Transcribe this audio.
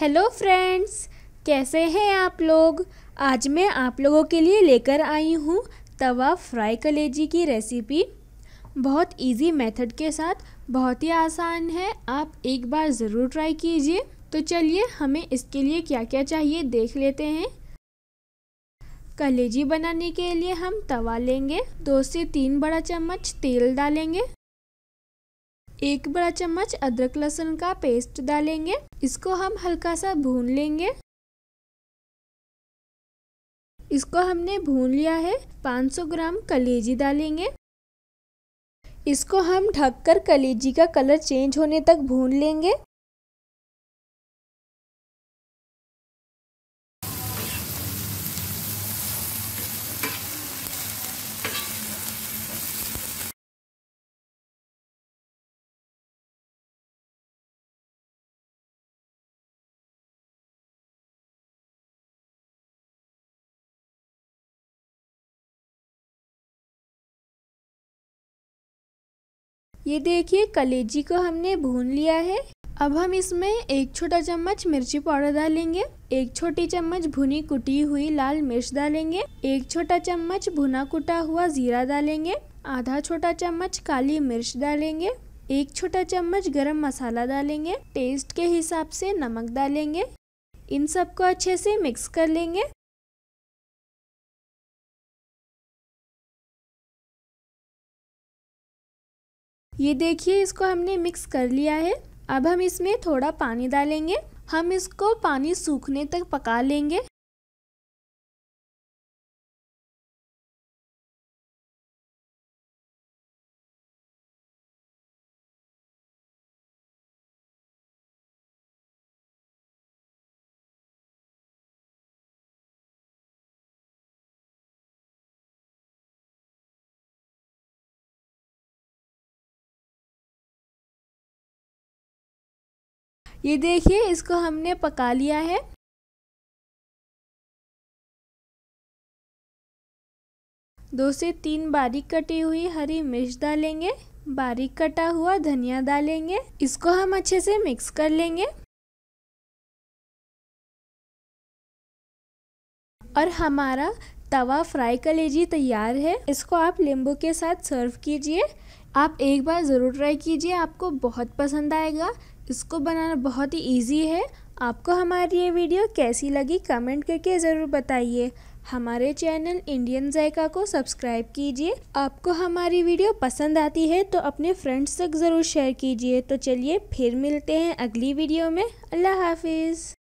hello friends कैसे हैं आप लोग आज मैं आप लोगों के लिए लेकर आई हूँ तवा फ्राई कलेजी की रेसिपी बहुत इजी मेथड के साथ बहुत ही आसान है आप एक बार ज़रूर ट्राई कीजिए तो चलिए हमें इसके लिए क्या क्या चाहिए देख लेते हैं कलेजी बनाने के लिए हम तवा लेंगे दो से तीन बड़ा चम्मच तेल डालेंगे एक बड़ा चम्मच अदरक लहसुन का पेस्ट डालेंगे इसको हम हल्का सा भून लेंगे इसको हमने भून लिया है 500 ग्राम कलेजी डालेंगे इसको हम ढककर कलेजी का कलर चेंज होने तक भून लेंगे ये देखिए कलेजी को हमने भून लिया है अब हम इसमें एक छोटा चम्मच मिर्ची पाउडर डालेंगे एक छोटी चम्मच भुनी कुटी हुई लाल मिर्च डालेंगे एक छोटा चम्मच भुना कुटा हुआ जीरा डालेंगे आधा छोटा चम्मच काली मिर्च डालेंगे एक छोटा चम्मच गरम मसाला डालेंगे टेस्ट के हिसाब से नमक डालेंगे इन सबको अच्छे से मिक्स कर लेंगे ये देखिए इसको हमने मिक्स कर लिया है अब हम इसमें थोड़ा पानी डालेंगे हम इसको पानी सूखने तक पका लेंगे ये देखिए इसको हमने पका लिया है दो से तीन बारीक कटी हुई हरी मिर्च डालेंगे बारीक कटा हुआ धनिया डालेंगे इसको हम अच्छे से मिक्स कर लेंगे और हमारा तवा फ्राई कलेजी तैयार है इसको आप नींबू के साथ सर्व कीजिए आप एक बार ज़रूर ट्राई कीजिए आपको बहुत पसंद आएगा इसको बनाना बहुत ही ईजी है आपको हमारी ये वीडियो कैसी लगी कमेंट करके ज़रूर बताइए हमारे चैनल इंडियन जायका को सब्सक्राइब कीजिए आपको हमारी वीडियो पसंद आती है तो अपने फ्रेंड्स तक ज़रूर शेयर कीजिए तो चलिए फिर मिलते हैं अगली वीडियो में अल्लाह हाफिज़